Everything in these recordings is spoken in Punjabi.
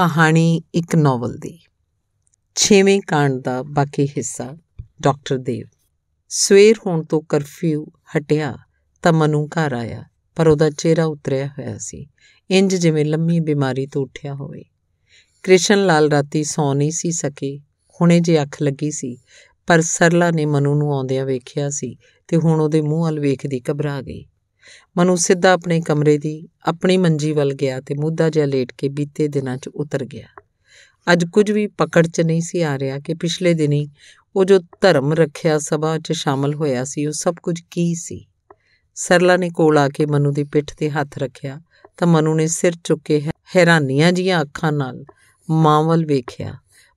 ਕਹਾਣੀ ਇੱਕ ਨੋਵਲ ਦੀ 6ਵੇਂ ਕਾਂਡ ਦਾ ਬਾਕੀ ਹਿੱਸਾ ਡਾਕਟਰ ਦੇਵ ਸਵੇਰ ਹੋਣ ਤੋਂ ਕਰਫਿਊ ਹਟਿਆ ਤਾਂ ਮਨੂ ਘਰ ਆਇਆ ਪਰ ਉਹਦਾ ਚਿਹਰਾ ਉਤਰਿਆ ਹੋਇਆ ਸੀ ਇੰਜ ਜਿਵੇਂ ਲੰਮੀ ਬਿਮਾਰੀ ਤੋਂ ਉੱਠਿਆ ਹੋਵੇ ਕ੍ਰਿਸ਼ਨ ਲਾਲ ਰਾਤੀ ਸੌ ਨਹੀਂ ਸੀ ਸਕੇ ਹੁਣੇ ਜੇ ਅੱਖ ਲੱਗੀ ਸੀ ਪਰ ਸਰਲਾ ਨੇ ਮਨੂ ਨੂੰ ਆਉਂਦਿਆਂ ਵੇਖਿਆ ਸੀ ਤੇ ਹੁਣ ਉਹਦੇ ਮੂੰਹ ਹਲ ਵੇਖਦੀ ਘਬਰਾ ਗਈ ਮਨੂ ਸਿੱਧਾ ਆਪਣੇ ਕਮਰੇ ਦੀ ਆਪਣੀ ਮੰਜੀ ਵੱਲ ਗਿਆ ਤੇ ਮੁੱਦਾ ਜਿਹਾ ਲੇਟ ਕੇ ਬੀਤੇ ਦਿਨਾਂ 'ਚ ਉਤਰ ਗਿਆ ਅੱਜ ਕੁਝ ਵੀ ਪਕੜ 'ਚ ਨਹੀਂ ਸੀ ਆ ਰਿਹਾ ਕਿ ਪਿਛਲੇ ਦਿਨੀ ਉਹ ਜੋ ਧਰਮ ਰੱਖਿਆ ਸਭਾ 'ਚ ਸ਼ਾਮਲ ਹੋਇਆ ਸੀ ਉਹ ਸਭ ਕੁਝ ਕੀ ਸੀ ਸਰਲਾ ਨੇ ਕੋਲ ਆ ਕੇ ਮਨੂ ਦੀ ਪਿੱਠ ਤੇ ਹੱਥ ਰੱਖਿਆ ਤਾਂ ਮਨੂ ਨੇ ਸਿਰ ਚੁੱਕ ਕੇ ਹੈਰਾਨੀਆਂ ਜੀਆਂ ਅੱਖਾਂ ਨਾਲ ਮਾਂ ਵੱਲ ਵੇਖਿਆ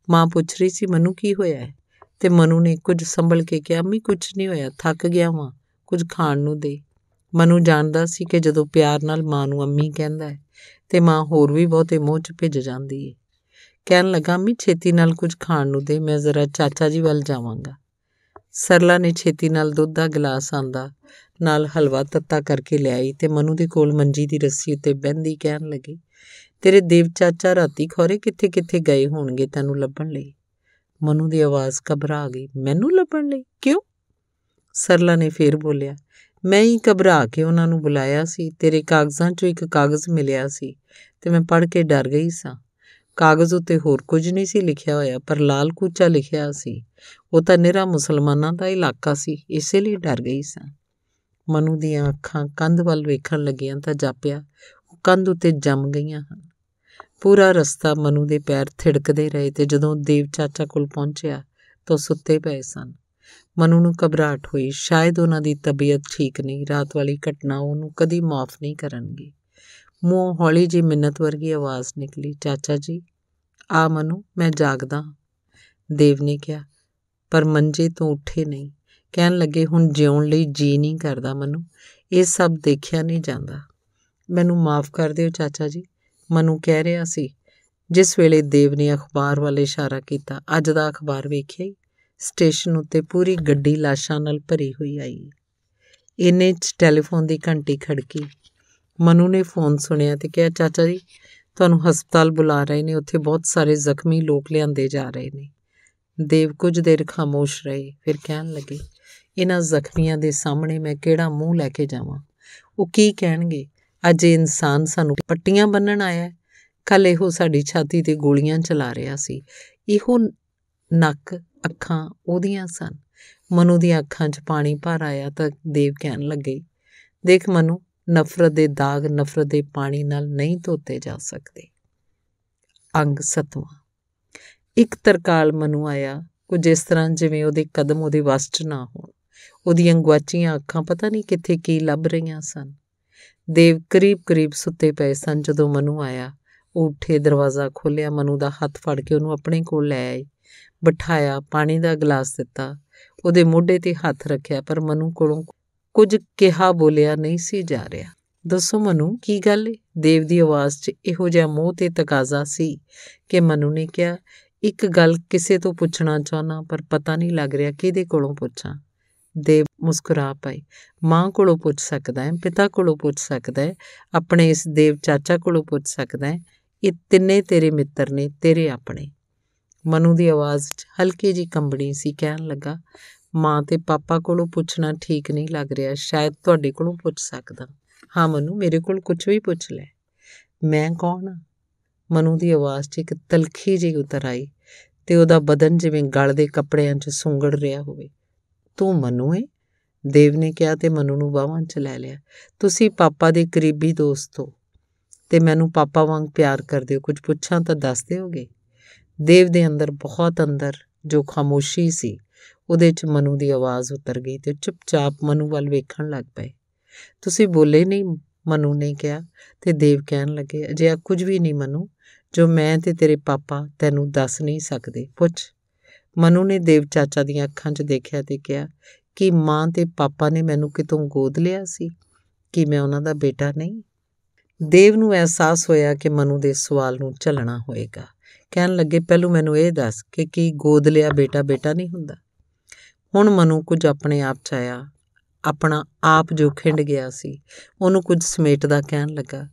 ਮਾਂ ਪੁੱਛ ਰਹੀ ਸੀ ਮਨੂ ਕੀ ਹੋਇਆ ਹੈ ਤੇ ਮਨੂ ਨੇ ਕੁਝ ਸੰਭਲ ਕੇ ਕਿਹਾ ਮੈਂ ਕੁਝ ਨਹੀਂ ਹੋਇਆ ਥੱਕ ਗਿਆ ਵਾਂ ਕੁਝ ਖਾਣ ਨੂੰ ਦੇ ਮਨੂ ਜਾਣਦਾ ਸੀ ਕਿ ਜਦੋਂ ਪਿਆਰ ਨਾਲ ਮਾਂ ਨੂੰ ਅੰਮੀ ਕਹਿੰਦਾ ਹੈ ਤੇ ਮਾਂ ਹੋਰ ਵੀ ਬਹੁਤੇ ਮੋਹ 'ਚ ਭਿੱਜ ਜਾਂਦੀ ਏ ਕਹਿਣ ਲੱਗਾ ਅੰਮੀ ਛੇਤੀ ਨਾਲ ਕੁਝ ਖਾਣ ਨੂੰ ਦੇ ਮੈਂ ਜ਼ਰਾ ਚਾਚਾ ਜੀ ਵੱਲ ਜਾਵਾਂਗਾ ਸਰਲਾ ਨੇ ਛੇਤੀ ਨਾਲ ਦੁੱਧ ਦਾ ਗਲਾਸ ਆਂਦਾ ਨਾਲ ਹਲਵਾ ਤੱਤਾ ਕਰਕੇ ਲਿਆਈ ਤੇ ਮਨੂ ਦੇ ਕੋਲ ਮੰਜੀ ਦੀ ਰੱਸੀ ਉੱਤੇ ਬੈੰਦੀ ਕਹਿਣ ਲੱਗੀ ਤੇਰੇ ਦੇਵ ਚਾਚਾ ਰਾਤੀ ਖੋਰੇ ਕਿੱਥੇ ਕਿੱਥੇ ਗਏ ਹੋਣਗੇ ਤੈਨੂੰ ਲੱਭਣ ਲਈ ਮਨੂ ਦੀ ਆਵਾਜ਼ ਘਬਰਾ ਗਈ ਮੈਨੂੰ ਲੱਭਣ ਲਈ ਕਿਉਂ ਸਰਲਾ ਨੇ ਫੇਰ ਬੋਲਿਆ ਮੈਂ ਹੀ ਘਬਰਾ ਕੇ ਉਹਨਾਂ ਨੂੰ ਬੁਲਾਇਆ ਸੀ ਤੇਰੇ ਕਾਗਜ਼ਾਂ 'ਚੋਂ ਇੱਕ ਕਾਗਜ਼ ਮਿਲਿਆ ਸੀ ਤੇ ਮੈਂ ਪੜ੍ਹ ਕੇ ਡਰ ਗਈ ਸਾਂ ਕਾਗਜ਼ ਉੱਤੇ ਹੋਰ ਕੁਝ ਨਹੀਂ ਸੀ ਲਿਖਿਆ ਹੋਇਆ ਪਰ ਲਾਲ ਕੂਚਾ ਲਿਖਿਆ ਸੀ ਉਹ ਤਾਂ ਨਿਹਰਾ ਮੁਸਲਮਾਨਾਂ ਦਾ ਇਲਾਕਾ ਸੀ ਇਸੇ ਲਈ ਡਰ ਗਈ ਸਾਂ ਮਨੂ ਦੀਆਂ ਅੱਖਾਂ ਕੰਧ ਵੱਲ ਵੇਖਣ ਲੱਗੀਆਂ ਤਾਂ ਜਾਪਿਆ ਉਹ ਕੰਧ ਉੱਤੇ ਜੰਮ ਗਈਆਂ ਹਨ ਪੂਰਾ ਰਸਤਾ ਮਨੂ ਦੇ ਪੈਰ ਥਿੜਕਦੇ ਰਹੇ ਤੇ ਜਦੋਂ ਦੇਵ ਚਾਚਾ ਕੋਲ ਪਹੁੰਚਿਆ ਤਾਂ ਸੁੱਤੇ ਪਏ ਸਨ ਮਨੂ ਨੂੰ ਘਬਰਾਹਟ ਹੋਈ ਸ਼ਾਇਦ ਉਹਨਾਂ ਦੀ ਤਬੀਅਤ ਠੀਕ ਨਹੀਂ ਰਾਤ ਵਾਲੀ ਘਟਨਾ ਉਹਨੂੰ ਕਦੀ ਮਾਫ ਨਹੀਂ ਕਰਨਗੀ ਮੂੰਹ ਹੌਲੀ ਜੀ ਮਿੰਨਤ ਵਰਗੀ ਆਵਾਜ਼ ਨਿਕਲੀ ਚਾਚਾ ਜੀ ਆ ਮਨੂ ਮੈਂ ਜਾਗਦਾ ਦੇਵ ਨੇ ਕਿਹਾ ਪਰ ਮੰਜੇ ਤੋਂ ਉੱਠੇ ਨਹੀਂ ਕਹਿਣ ਲੱਗੇ ਹੁਣ ਜਿਉਣ ਲਈ ਜੀ ਨਹੀਂ ਕਰਦਾ ਮਨੂ ਇਹ ਸਭ ਦੇਖਿਆ ਨਹੀਂ ਜਾਂਦਾ ਮੈਨੂੰ ਮਾਫ ਕਰ ਦਿਓ ਚਾਚਾ ਜੀ ਮਨੂ ਕਹਿ ਰਿਹਾ ਸੀ ਜਿਸ ਵੇਲੇ ਦੇਵ ਨੇ ਅਖਬਾਰ ਵੱਲ ਇਸ਼ਾਰਾ ਕੀਤਾ ਅੱਜ ਦਾ ਅਖਬਾਰ ਵੇਖਿਆ ਸਟੇਸ਼ਨ ਉੱਤੇ ਪੂਰੀ ਗੱਡੀ ਲਾਸ਼ਾਂ ਨਾਲ ਭਰੀ ਹੋਈ ਆਈ ਇਹਨੇ ਚ ਟੈਲੀਫੋਨ ਦੀ ਘੰਟੀ ਖੜਕੀ ਮਨੂ ਨੇ ਫੋਨ ਸੁਣਿਆ ਤੇ ਕਿਹਾ ਚਾਚਾ ਜੀ ਤੁਹਾਨੂੰ ਹਸਪਤਾਲ ਬੁਲਾ ਰਹੇ ਨੇ ਉੱਥੇ ਬਹੁਤ ਸਾਰੇ ਜ਼ਖਮੀ ਲੋਕ ਲਿਆਂਦੇ ਜਾ ਰਹੇ ਨੇ ਦੇਵ ਕੁਝ ਦੇਰ ਖਾਮੋਸ਼ ਰਹੇ ਫਿਰ ਕਹਿਣ ਲੱਗੇ ਇਹਨਾਂ ਜ਼ਖਮੀਆਂ ਦੇ ਸਾਹਮਣੇ ਮੈਂ ਕਿਹੜਾ ਮੂੰਹ ਲੈ ਕੇ ਜਾਵਾਂ ਉਹ ਕੀ ਕਹਿਣਗੇ ਅੱਜ ਇਹ ਇਨਸਾਨ ਸਾਨੂੰ ਪੱਟੀਆਂ ਬੰਨਣ ਆਇਆ ਕੱਲ ਇਹੋ ਸਾਡੀ ਛਾਤੀ ਤੇ ਗੋਲੀਆਂ ਚਲਾ ਰਿਹਾ ਸੀ ਇਹੋ ਨੱਕ ਅੱਖਾਂ ਉਹਦੀਆਂ ਸਨ ਮਨੂ ਦੀਆਂ ਅੱਖਾਂ 'ਚ ਪਾਣੀ ਭਰ ਆਇਆ ਤਾਂ ਦੇਵ ਕਹਿਣ ਲੱਗੇ ਦੇਖ ਮਨੂ ਨਫ਼ਰਤ ਦੇ ਦਾਗ ਨਫ਼ਰਤ ਦੇ ਪਾਣੀ ਨਾਲ ਨਹੀਂ ਧੋਤੇ ਜਾ ਸਕਦੇ ਅੰਗ 7ਵਾਂ ਇੱਕ ਤਰਕਾਲ ਮਨੂ ਆਇਆ ਕੁਝ ਇਸ ਤਰ੍ਹਾਂ ਜਿਵੇਂ ਉਹਦੇ ਕਦਮ ਉਹਦੇ ਵਸ ਨਾ ਹੋਣ ਉਹਦੀਆਂ ਗਵਾਚੀਆਂ ਅੱਖਾਂ ਪਤਾ ਨਹੀਂ ਕਿੱਥੇ ਕੀ ਲੱਭ ਰਹੀਆਂ ਸਨ ਦੇਵ ਕਰੀਬ-ਕਰੀਬ ਸੁੱਤੇ ਪਏ ਸਨ ਜਦੋਂ ਮਨੂ ਆਇਆ ਉਹ ਉੱਠੇ ਦਰਵਾਜ਼ਾ ਖੋਲ੍ਹਿਆ ਮਨੂ ਦਾ ਹੱਥ ਫੜ ਕੇ ਉਹਨੂੰ ਆਪਣੇ ਕੋਲ ਲੈ ਆਏ ਬਿਠਾਇਆ ਪਾਣੀ ਦਾ ਗਲਾਸ ਦਿੱਤਾ ਉਹਦੇ ਮੋਢੇ ਤੇ ਹੱਥ ਰੱਖਿਆ ਪਰ ਮਨੂ ਕੋਲੋਂ ਕੁਝ ਕਿਹਾ ਬੋਲਿਆ ਨਹੀਂ ਸੀ ਜਾ ਰਿਹਾ ਦੱਸੋ ਮਨੂ ਕੀ ਗੱਲ ਏ ਦੇਵ ਦੀ ਆਵਾਜ਼ 'ਚ ਇਹੋ ਜਿਹਾ ਮੋਹ ਤੇ ਤਕਾਜ਼ਾ ਸੀ ਕਿ ਮਨੂ ਨੇ ਕਿਹਾ ਇੱਕ ਗੱਲ ਕਿਸੇ ਤੋਂ ਪੁੱਛਣਾ ਚਾਹਨਾ ਪਰ ਪਤਾ ਨਹੀਂ ਲੱਗ ਰਿਹਾ ਕਿਹਦੇ ਕੋਲੋਂ ਪੁੱਛਾਂ ਦੇਵ ਮੁਸਕਰਾ ਪਈ ਮਾਂ ਕੋਲੋਂ ਪੁੱਛ ਸਕਦਾ ਹੈ ਪਿਤਾ ਕੋਲੋਂ ਪੁੱਛ ਸਕਦਾ ਹੈ ਆਪਣੇ ਇਸ ਦੇਵ ਚਾਚਾ ਕੋਲੋਂ ਪੁੱਛ ਸਕਦਾ ਹੈ ਇਹ ਤਿੰਨੇ ਤੇਰੇ ਮਿੱਤਰ ਨੇ ਤੇਰੇ ਆਪਣੇ ਮਨੂ ਦੀ ਆਵਾਜ਼ 'ਚ ਹਲਕੀ ਜੀ ਕੰਬਣੀ ਸੀ ਕਹਿਣ ਲੱਗਾ ਮਾਂ ਤੇ ਪਾਪਾ ਕੋਲੋਂ ਪੁੱਛਣਾ ਠੀਕ ਨਹੀਂ ਲੱਗ ਰਿਹਾ ਸ਼ਾਇਦ ਤੁਹਾਡੇ ਕੋਲੋਂ ਪੁੱਛ ਸਕਦਾ ਹਾਂ ਮਨੂ ਮੇਰੇ ਕੋਲ ਕੁਝ ਵੀ ਪੁੱਛ ਲੈ ਮੈਂ ਕੌਣ ਮਨੂ ਦੀ ਆਵਾਜ਼ 'ਚ ਇੱਕ ਤਲਖੀ ਜਿਹੀ ਉਤਰ ਆਈ ਤੇ ਉਹਦਾ ਬਦਨ ਜਿਵੇਂ ਗਲ ਦੇ ਕੱਪੜਿਆਂ 'ਚ ਸੁੰਗੜ ਰਿਹਾ ਹੋਵੇ ਤੂੰ ਮਨੂ ਏ ਦੇਵ ਨੇ ਕਿਹਾ ਤੇ ਮਨੂ ਨੂੰ ਬਾਹਾਂ 'ਚ ਲੈ ਲਿਆ ਤੁਸੀਂ ਪਾਪਾ ਦੇ ਕਰੀਬੀ ਦੋਸਤ ਹੋ ਤੇ ਮੈਨੂੰ ਪਾਪਾ ਵਾਂਗ ਪਿਆਰ ਕਰਦੇ ਹੋ ਕੁਝ ਪੁੱਛਾਂ ਤਾਂ ਦੱਸ ਦਿਓਗੇ ਦੇਵ ਦੇ ਅੰਦਰ ਬਹੁਤ ਅੰਦਰ ਜੋ ਖਾਮੋਸ਼ੀ ਸੀ ਉਹਦੇ 'ਚ ਮਨੂ ਦੀ ਆਵਾਜ਼ ਉਤਰ ਗਈ ਤੇ ਚੁੱਪਚਾਪ ਮਨੂ ਵੱਲ ਵੇਖਣ ਲੱਗ ਪਏ ਤੁਸੀਂ ਬੋਲੇ ਨਹੀਂ ਮਨੂ ਨੇ ਕਿਹਾ ਤੇ ਦੇਵ ਕਹਿਣ ਲੱਗੇ ਅਜਿਹਾ ਕੁਝ ਵੀ ਨਹੀਂ ਮਨੂ ਜੋ ਮੈਂ ਤੇ ਤੇਰੇ ਪਾਪਾ ਤੈਨੂੰ ਦੱਸ ਨਹੀਂ ਸਕਦੇ ਪੁੱਛ ਮਨੂ ਨੇ ਦੇਵ ਚਾਚਾ ਦੀਆਂ ਅੱਖਾਂ 'ਚ ਦੇਖਿਆ ਤੇ ਕਿਹਾ ਕਿ ਮਾਂ ਤੇ ਪਾਪਾ ਨੇ ਮੈਨੂੰ ਕਿਤੋਂ ਗੋਦ ਲਿਆ ਸੀ ਕਿ ਮੈਂ ਉਹਨਾਂ ਦਾ ਬੇਟਾ ਨਹੀਂ ਦੇਵ ਨੂੰ ਅਹਿਸਾਸ ਹੋਇਆ ਕਿ ਮਨੂ ਦੇ ਸਵਾਲ ਨੂੰ ਝੱਲਣਾ ਹੋਏਗਾ ਕਹਿਣ ਲੱਗੇ ਪਹਿਲੂ ਮੈਨੂੰ ਇਹ ਦੱਸ ਕਿ ਕੀ ਗੋਦ ਲਿਆ ਬੇਟਾ ਬੇਟਾ ਨਹੀਂ ਹੁੰਦਾ ਹੁਣ ਮਨੂ ਕੁਝ ਆਪਣੇ ਆਪ ਚ ਆਇਆ ਆਪਣਾ ਆਪ ਜੋ ਖਿੰਡ ਗਿਆ ਸੀ ਉਹਨੂੰ ਕੁਝ ਸਮੇਟਦਾ ਕਹਿਣ ਲੱਗਾ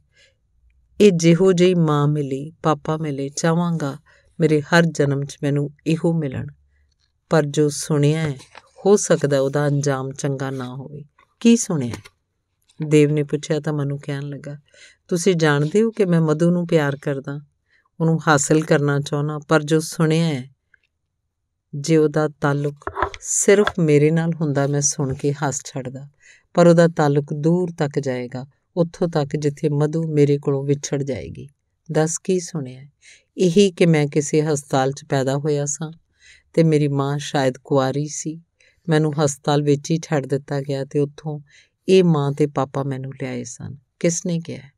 ਇਹ ਜਿਹੋ ਜਿਹੀ ਮਾਂ ਮਿਲੀ ਪਾਪਾ ਮਿਲੇ ਚਾਹਾਂਗਾ ਮੇਰੇ ਹਰ ਜਨਮ 'ਚ ਮੈਨੂੰ ਇਹੋ ਮਿਲਣ ਪਰ ਜੋ ਸੁਣਿਆ ਹੈ ਹੋ ਸਕਦਾ ਉਹਦਾ ਅੰਜਾਮ ਚੰਗਾ ਨਾ ਹੋਵੇ ਕੀ ਸੁਣਿਆ ਦੇਵ ਨੇ ਪੁੱਛਿਆ ਤਾਂ ਮਨੂ ਕਹਿਣ ਲੱਗਾ ਤੁਸੀਂ ਜਾਣਦੇ ਹੋ ਕਿ ਮੈਂ ਮਧੂ ਨੂੰ ਪਿਆਰ ਕਰਦਾ ਉਹਨੂੰ ਹਾਸਲ ਕਰਨਾ ਚਾਹਣਾ ਪਰ ਜੋ ਸੁਣਿਆ ਹੈ ਜੇ ਉਹਦਾ ਤਾਲੁਕ ਸਿਰਫ ਮੇਰੇ ਨਾਲ ਹੁੰਦਾ ਮੈਂ ਸੁਣ ਕੇ ਹੱਸ ਛੱਡਦਾ ਪਰ ਉਹਦਾ ਤਾਲੁਕ ਦੂਰ ਤੱਕ ਜਾਏਗਾ ਉੱਥੋਂ ਤੱਕ ਜਿੱਥੇ ਮਧੂ ਮੇਰੇ ਕੋਲੋਂ ਵਿਛੜ ਜਾਏਗੀ ਦੱਸ ਕੀ ਸੁਣਿਆ ਇਹੀ ਕਿ ਮੈਂ ਕਿਸੇ ਹਸਪਤਾਲ 'ਚ ਪੈਦਾ ਹੋਇਆ ਸਾਂ ਤੇ ਮੇਰੀ ਮਾਂ ਸ਼ਾਇਦ ਕੁਆਰੀ ਸੀ ਮੈਨੂੰ ਹਸਪਤਾਲ ਵਿੱਚ ਹੀ ਛੱਡ ਦਿੱਤਾ ਗਿਆ ਤੇ ਉੱਥੋਂ ਇਹ ਮਾਂ ਤੇ ਪਾਪਾ ਮੈਨੂੰ ਲਿਆਏ ਸਨ ਕਿਸ ਨੇ ਕਿਹਾ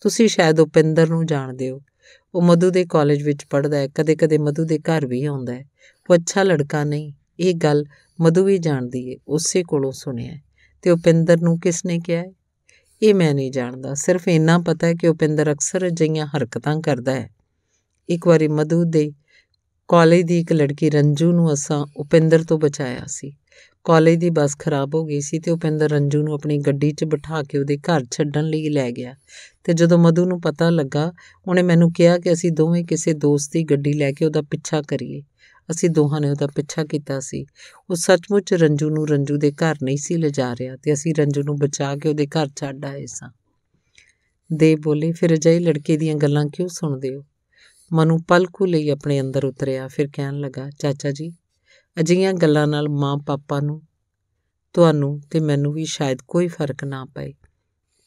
ਤੁਸੀਂ ਸ਼ਾਇਦ ਉਪਿੰਦਰ ਨੂੰ ਜਾਣਦੇ ਹੋ ਉਹ ਮਧੂ ਦੇ ਕਾਲਜ ਵਿੱਚ ਪੜ੍ਹਦਾ ਹੈ ਕਦੇ-ਕਦੇ ਮਧੂ ਦੇ ਘਰ ਵੀ ਆਉਂਦਾ ਹੈ ਉਹ ਅੱਛਾ ਲੜਕਾ ਨਹੀਂ ਇਹ ਗੱਲ ਮਧੂ ਵੀ ਜਾਣਦੀ ਹੈ ਉਸੇ ਕੋਲੋਂ ਸੁਣਿਆ ਤੇ ਉਪਿੰਦਰ ਨੂੰ ਕਿਸ ਨੇ ਕਿਹਾ ਇਹ ਮੈਂ ਨਹੀਂ ਜਾਣਦਾ ਸਿਰਫ ਇੰਨਾ ਪਤਾ ਹੈ ਕਿ ਉਪਿੰਦਰ ਅਕਸਰ ਜਈਆਂ ਹਰਕਤਾਂ ਕਰਦਾ ਹੈ ਇੱਕ ਵਾਰੀ ਮਧੂ ਦੇ ਕਾਲਜ ਦੀ ਇੱਕ ਲੜਕੀ ਰੰਜੂ ਨੂੰ ਅਸਾਂ ਉਪਿੰਦਰ ਤੋਂ ਬਚਾਇਆ ਸੀ ਕਾਲਜ ਦੀ ਬੱਸ ਖਰਾਬ ਹੋ ਗਈ ਸੀ ਤੇ ਉਪਿੰਦਰ ਰੰਜੂ ਨੂੰ ਆਪਣੀ ਗੱਡੀ 'ਚ ਬਿਠਾ ਕੇ ਉਹਦੇ ਘਰ ਛੱਡਣ ਲਈ ਲੈ ਗਿਆ ਤੇ ਜਦੋਂ ਮਧੂ ਨੂੰ ਪਤਾ ਲੱਗਾ ਉਹਨੇ ਮੈਨੂੰ ਕਿਹਾ ਕਿ ਅਸੀਂ ਦੋਵੇਂ ਕਿਸੇ ਦੋਸਤ ਦੀ ਗੱਡੀ ਲੈ ਕੇ ਉਹਦਾ ਪਿੱਛਾ ਕਰੀਏ ਅਸੀਂ ਦੋਹਾਂ ਨੇ ਉਹਦਾ ਪਿੱਛਾ ਕੀਤਾ ਸੀ ਉਹ ਸੱਚਮੁੱਚ ਰੰਜੂ ਨੂੰ ਰੰਜੂ ਦੇ ਘਰ ਨਹੀਂ ਸੀ ਲਿਜਾ ਰਿਹਾ ਤੇ ਅਸੀਂ ਰੰਜੂ ਨੂੰ ਬਚਾ ਕੇ ਉਹਦੇ ਘਰ ਛੱਡ ਆਏ ਸਾਂ ਦੇ ਬੋਲੇ ਫਿਰ ਅਜਿਹੇ ਲੜਕੇ ਦੀਆਂ ਗੱਲਾਂ ਕਿਉਂ ਸੁਣਦੇ ਹੋ ਮਨੂ ਪਲਕੂ ਲਈ ਆਪਣੇ ਅੰਦਰ ਉਤਰਿਆ ਫਿਰ ਕਹਿਣ ਲੱਗਾ ਚਾਚਾ ਜੀ ਅਜਿਹੀਆਂ ਗੱਲਾਂ ਨਾਲ ਮਾਂ ਪਾਪਾ ਨੂੰ ਤੁਹਾਨੂੰ ਤੇ ਮੈਨੂੰ ਵੀ ਸ਼ਾਇਦ ਕੋਈ ਫਰਕ ਨਾ ਪਏ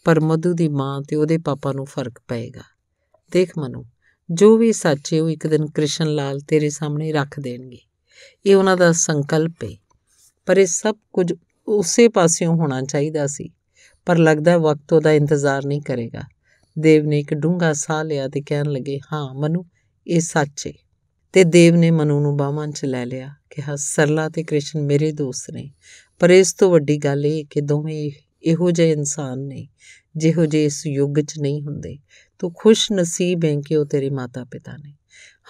ਪਰ ਮਧੂ ਦੀ ਮਾਂ ਤੇ ਉਹਦੇ ਪਾਪਾ ਨੂੰ ਫਰਕ ਪਏਗਾ ਦੇਖ ਮਨੂ ਜੋ ਵੀ ਸੱਚ ਹੈ ਉਹ ਇੱਕ ਦਿਨ ਕ੍ਰਿਸ਼ਨ ਲਾਲ ਤੇਰੇ ਸਾਹਮਣੇ ਰੱਖ ਦੇਣਗੇ ਇਹ ਉਹਨਾਂ ਦਾ ਸੰਕਲਪ ਹੈ ਪਰ ਇਹ ਸਭ ਕੁਝ ਉਸੇ ਪਾਸਿਓਂ ਹੋਣਾ ਚਾਹੀਦਾ ਸੀ ਪਰ ਲੱਗਦਾ ਵਕਤ ਉਹਦਾ ਇੰਤਜ਼ਾਰ ਨਹੀਂ ਕਰੇਗਾ ਦੇਵ ਨੇ ਇੱਕ ਡੂੰਘਾ ਸਾਹ ਲਿਆ ਤੇ ਕਹਿਣ ਲੱਗੇ ਹਾਂ ਮਨੂ ਇਹ ਸੱਚ ਹੈ ਤੇ ਦੇਵ ਨੇ ਮਨੂ ਨੂੰ ਬਾਹਾਂ 'ਚ ਲੈ ਲਿਆ ਕਿਹਾ ਸਰਲਾ ਤੇ ਕ੍ਰਿਸ਼ਨ ਮੇਰੇ ਦੋਸਤ ਨੇ ਪਰ ਇਸ ਤੋਂ ਵੱਡੀ ਗੱਲ ਇਹ ਕਿ ਦੋਵੇਂ ਇਹੋ ਜਿਹੇ ਇਨਸਾਨ ਨੇ ਜਿਹੋ ਜੇ ਇਸ ਯੁੱਗ 'ਚ ਨਹੀਂ ਹੁੰਦੇ ਤੂੰ ਖੁਸ਼ ਨਸੀਬ ਹੈ ਕਿ ਉਹ ਤੇਰੇ ਮਾਤਾ-ਪਿਤਾ ਨੇ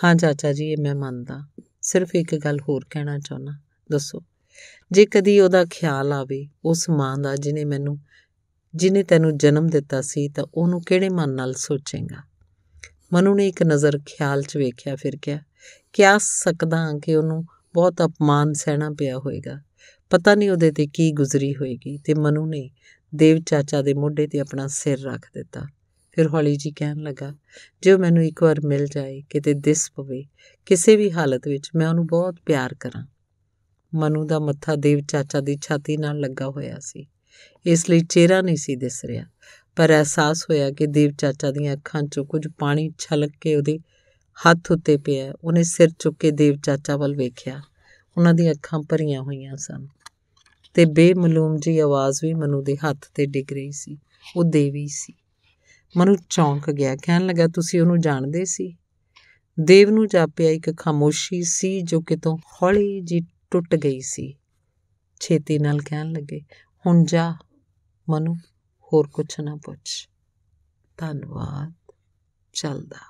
ਹਾਂ ਚਾਚਾ ਜੀ ਇਹ ਮੈਂ ਮੰਨਦਾ ਸਿਰਫ ਇੱਕ ਗੱਲ ਹੋਰ ਕਹਿਣਾ ਚਾਹੁੰਦਾ ਦੱਸੋ ਜੇ ਕਦੀ ਉਹਦਾ ਖਿਆਲ ਆਵੇ ਉਸ ਮਾਂ ਦਾ ਜਿਨੇ ਮੈਨੂੰ ਜਿਨੇ ਤੈਨੂੰ ਜਨਮ ਦਿੱਤਾ ਸੀ ਤਾਂ ਉਹਨੂੰ ਕਿਹੜੇ ਮਨ ਨਾਲ ਸੋਚੇਗਾ ਮਨੂ ਨੇ ਇੱਕ ਨਜ਼ਰ ਖਿਆਲ 'ਚ ਵੇਖਿਆ ਫਿਰ ਕਿਹਾ ਕਿਆ ਸਕਦਾ ਕਿ ਉਹਨੂੰ ਬਹੁਤ ਅਪਮਾਨ ਸਹਿਣਾ ਪਿਆ ਹੋਵੇਗਾ ਪਤਾ ਨਹੀਂ ਉਹਦੇ ਤੇ ਕੀ ਗੁਜ਼ਰੀ ਹੋਏਗੀ ਤੇ ਮਨੂ ਨੇ ਦੇਵ ਚਾਚਾ ਦੇ ਮੋਢੇ ਤੇ ਆਪਣਾ ਸਿਰ ਰੱਖ ਦਿੱਤਾ ਫਿਰ ਹੌਲੀ ਜੀ ਕਹਿਣ ਲੱਗਾ ਜੇ ਮੈਨੂੰ ਇੱਕ ਵਾਰ ਮਿਲ ਜਾਏ ਕਿਤੇ ਦਿਸ ਪਵੇ ਕਿਸੇ ਵੀ ਹਾਲਤ ਵਿੱਚ ਮੈਂ ਉਹਨੂੰ ਬਹੁਤ ਪਿਆਰ ਕਰਾਂ ਮਨੂ ਦਾ ਮੱਥਾ ਦੇਵ ਚਾਚਾ ਦੀ ਛਾਤੀ ਨਾਲ ਲੱਗਾ ਹੋਇਆ ਸੀ ਇਸ ਲਈ ਚਿਹਰਾ ਨਹੀਂ ਸੀ ਦਿਸ ਰਿਹਾ ਪਰ ਅਹਿਸਾਸ ਹੋਇਆ ਕਿ ਦੇਵ ਚਾਚਾ ਦੀਆਂ ਅੱਖਾਂ 'ਚੋਂ ਕੁਝ ਪਾਣੀ ਛਲਕ ਕੇ ਉਹਦੇ ਹੱਥ ਉੱਤੇ ਪਿਆ ਉਹਨੇ ਸਿਰ ਚੁੱਕ ਕੇ ਦੇਵ ਚਾਚਾ ਵੱਲ ਵੇਖਿਆ ਉਹਨਾਂ ਦੀਆਂ ਅੱਖਾਂ ਭਰੀਆਂ ਹੋਈਆਂ ਸਨ ਤੇ ਬੇਮਲੂਮ ਜੀ ਆਵਾਜ਼ ਵੀ ਮਨੂ ਦੇ ਹੱਥ ਤੇ ਡਿੱਗ ਰਹੀ ਸੀ ਉਹ ਦੇਵੀ ਸੀ ਮਨੂ ਚੌਂਕ ਗਿਆ ਕਹਿਣ ਲੱਗਾ ਤੁਸੀਂ ਉਹਨੂੰ ਜਾਣਦੇ ਸੀ ਦੇਵ ਨੂੰ ਜਾਪਿਆ ਇੱਕ ਖਾਮੋਸ਼ੀ ਸੀ ਜੋ ਕਿਤੋਂ ਹੌਲੀ ਜੀ ਟੁੱਟ ਗਈ ਸੀ ਛੇਤੀ ਨਾਲ ਕਹਿਣ ਲੱਗੇ ਹੁਣ ਜਾ ਮਨੂ ਹੋਰ ਕੁਛ ਨਾ ਪੁੱਛ ਧੰਨਵਾਦ ਚੱਲਦਾ